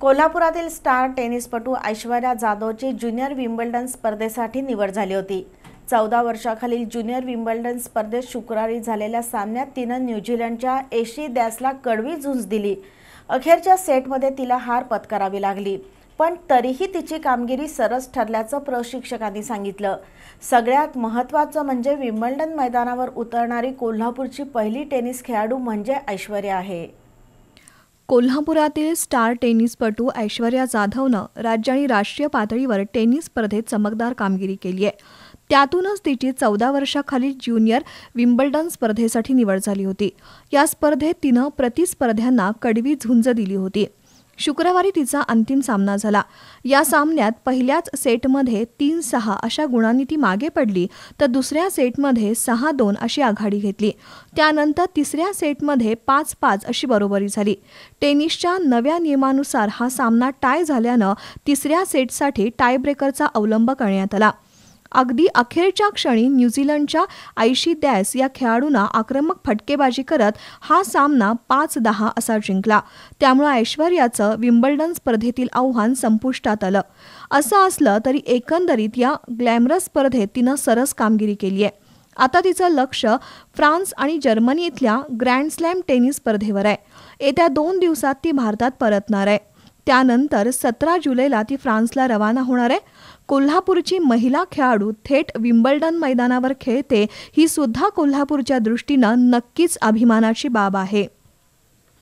कोल्हापुरातील स्टार टेनिसपटू Aishwarya जाधवची junior Wimbledon स्पर्धेसाठी निवड झाली होती चौदा वर्षाखालील ज्युनियर विम्बल्डन स्पर्धेत शुक्रवारी झालेल्या सामन्यात तिनं न्यूझीलंडच्या एशी दॅसला कडवी झुंज दिली अखेरच्या सेटमध्ये तिला हार पत्करावी लागली पण तरीही तिची कामगिरी सरस ठरल्याचं प्रशिक्षकांनी सांगितलं सगळ्यात महत्त्वाचं म्हणजे विम्बल्डन मैदानावर उतरणारी कोल्हापूरची पहिली टेनिस खेळाडू म्हणजे ऐश्वर्या आहे कोल्हापुरातील स्टार टेनिसपटू ऐश्वर्या जाधवनं राज्य आणि राष्ट्रीय पातळीवर टेनिस स्पर्धेत चमकदार कामगिरी केली आहे त्यातूनच तिची चौदा वर्षाखालील ज्युनियर विम्बल्डन स्पर्धेसाठी निवड झाली होती या स्पर्धेत तिनं प्रतिस्पर्ध्यांना कडवी झुंज दिली होती शुक्रवारी तिचा अंतिम सामना झाला या सामन्यात पहिल्याच सेटमध्ये तीन सहा अशा गुणांनी ती मागे पडली तर दुसऱ्या सेटमध्ये सहा दोन अशी आघाडी घेतली त्यानंतर तिसऱ्या सेटमध्ये पाच पाच अशी बरोबरी झाली टेनिसच्या नव्या नियमानुसार हा सामना टाय झाल्यानं तिसऱ्या सेटसाठी टायब्रेकरचा अवलंब करण्यात आला अगदी अखेरच्या क्षणी न्यूझीलंडच्या आयशी दॅस या खेळाडूंना आक्रमक फटकेबाजी करत हा सामना पाच दहा असा जिंकला त्यामुळे ऐश्वर्याचं विम्बल्डन स्पर्धेतील आव्हान संपुष्टात आलं असं असलं तरी एकंदरीत या ग्लॅमरस स्पर्धेत तिनं सरस कामगिरी केली आहे आता तिचं लक्ष फ्रान्स आणि जर्मनी इथल्या ग्रँड स्लॅम टेनिस स्पर्धेवर आहे येत्या दोन दिवसात ती भारतात परतणार आहे त्यानंतर सतरा जुलैला ती फ्रान्सला रवाना होणार आहे कोल्हापूरची महिला खेळाडू थेट विम्बल्डन मैदानावर खेळते ही सुद्धा कोल्हापूरच्या दृष्टीनं नक्कीच अभिमानाची बाब आहे